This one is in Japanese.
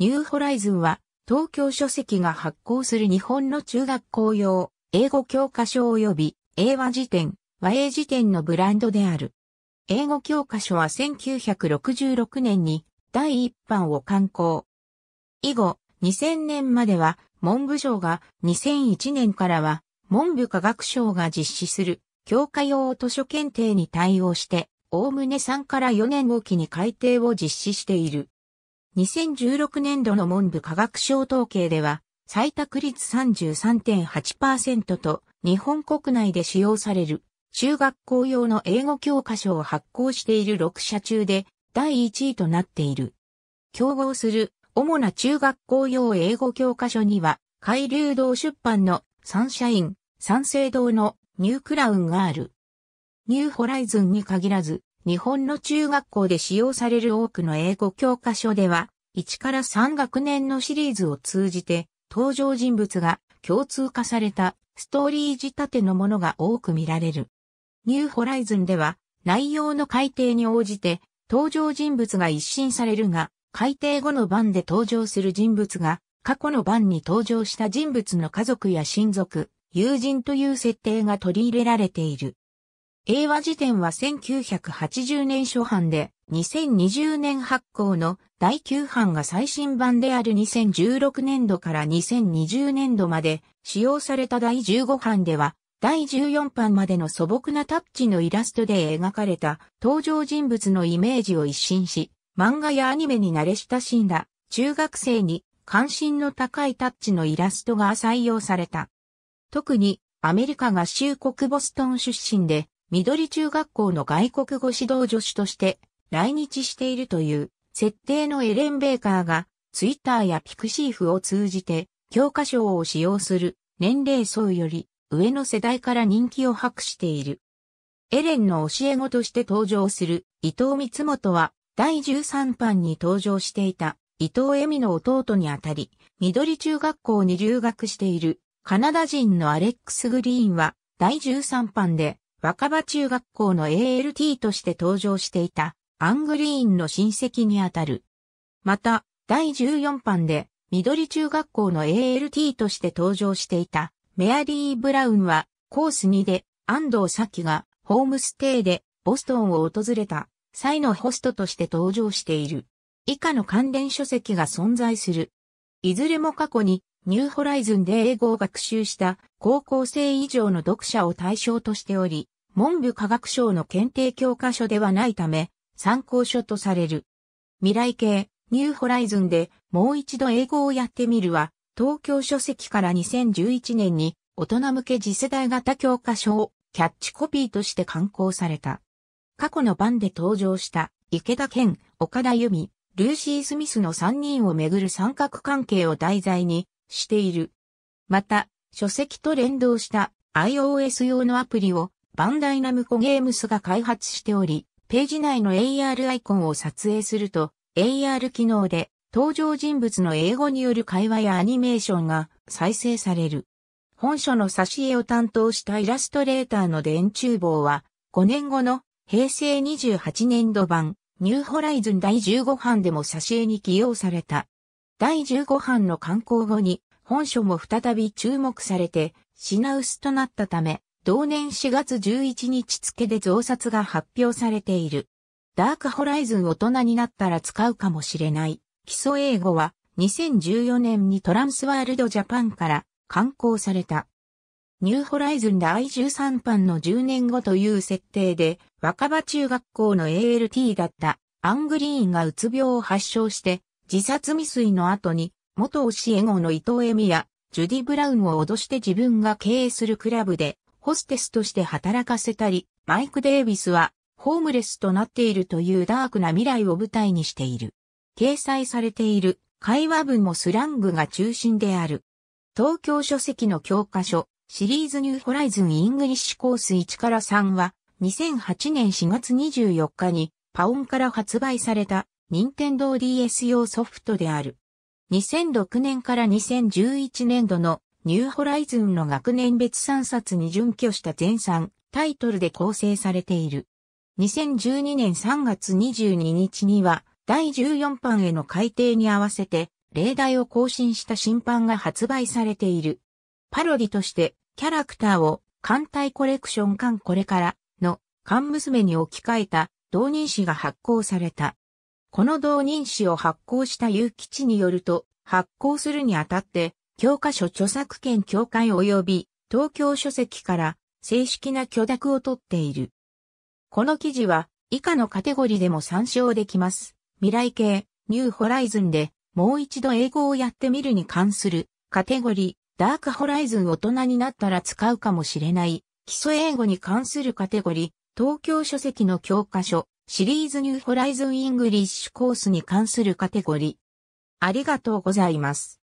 ニューホライズンは、東京書籍が発行する日本の中学校用、英語教科書及び、英和辞典、和英辞典のブランドである。英語教科書は1966年に第一版を刊行。以後、2000年までは文部省が2001年からは文部科学省が実施する教科用図書検定に対応して、おおむね3から4年後期に改定を実施している。2016年度の文部科学省統計では、採択率33.8%と、日本国内で使用される、中学校用の英語教科書を発行している6社中で、第1位となっている。競合する、主な中学校用英語教科書には、海流堂出版のサンシャイン、三省堂のニュークラウンがある。ニューホライズンに限らず、日本の中学校で使用される多くの英語教科書では、1から3学年のシリーズを通じて、登場人物が共通化されたストーリー仕立てのものが多く見られる。ニューホライズンでは、内容の改定に応じて、登場人物が一新されるが、改定後の番で登場する人物が、過去の番に登場した人物の家族や親族、友人という設定が取り入れられている。英和辞典は1980年初版で2020年発行の第9版が最新版である2016年度から2020年度まで使用された第15版では第14版までの素朴なタッチのイラストで描かれた登場人物のイメージを一新し漫画やアニメに慣れ親しんだ中学生に関心の高いタッチのイラストが採用された。特にアメリカ合衆国ボストン出身で緑中学校の外国語指導助手として来日しているという設定のエレン・ベーカーがツイッターやピクシーフを通じて教科書を使用する年齢層より上の世代から人気を博している。エレンの教え子として登場する伊藤光本は第13版に登場していた伊藤恵美の弟にあたり、緑中学校に留学しているカナダ人のアレックス・グリーンは第13版で若葉中学校の ALT として登場していたアングリーンの親戚にあたる。また、第14班で緑中学校の ALT として登場していたメアリー・ブラウンはコース2で安藤咲がホームステイでボストンを訪れた際のホストとして登場している。以下の関連書籍が存在する。いずれも過去にニューホライズンで英語を学習した高校生以上の読者を対象としており、文部科学省の検定教科書ではないため、参考書とされる。未来系、ニューホライズンでもう一度英語をやってみるは、東京書籍から2011年に大人向け次世代型教科書をキャッチコピーとして刊行された。過去の版で登場した池田健、岡田由美、ルーシー・スミスの3人をめぐる三角関係を題材にしている。また、書籍と連動した iOS 用のアプリをバンダイナムコゲームスが開発しており、ページ内の AR アイコンを撮影すると AR 機能で登場人物の英語による会話やアニメーションが再生される。本書の挿絵を担当したイラストレーターの電柱棒は5年後の平成28年度版ニューホライズン第15版でも挿絵に起用された。第15版の刊行後に本書も再び注目されて、品薄となったため、同年4月11日付で増刷が発表されている。ダークホライズン大人になったら使うかもしれない。基礎英語は2014年にトランスワールドジャパンから刊行された。ニューホライズン第13版の10年後という設定で若葉中学校の ALT だったアングリーンがうつ病を発症して自殺未遂の後に元教え子の伊藤恵美やジュディ・ブラウンを脅して自分が経営するクラブでホステスとして働かせたり、マイク・デイビスはホームレスとなっているというダークな未来を舞台にしている。掲載されている会話文もスラングが中心である。東京書籍の教科書、シリーズニューホライズン・イングリッシュコース1から3は、2008年4月24日にパオンから発売された任天堂 DS 用ソフトである。2006年から2011年度のニューホライズンの学年別3冊に準拠した全3タイトルで構成されている。2012年3月22日には第14版への改訂に合わせて例題を更新した新版が発売されている。パロディとしてキャラクターを艦隊コレクション艦これからの艦娘に置き換えた同人誌が発行された。この同人誌を発行した有吉によると、発行するにあたって、教科書著作権協会及び東京書籍から正式な許諾を取っている。この記事は以下のカテゴリでも参照できます。未来系、ニューホライズンでもう一度英語をやってみるに関するカテゴリー、ダークホライズン大人になったら使うかもしれない、基礎英語に関するカテゴリー、東京書籍の教科書、シリーズニューホライズンイングリッシュコースに関するカテゴリー。ありがとうございます。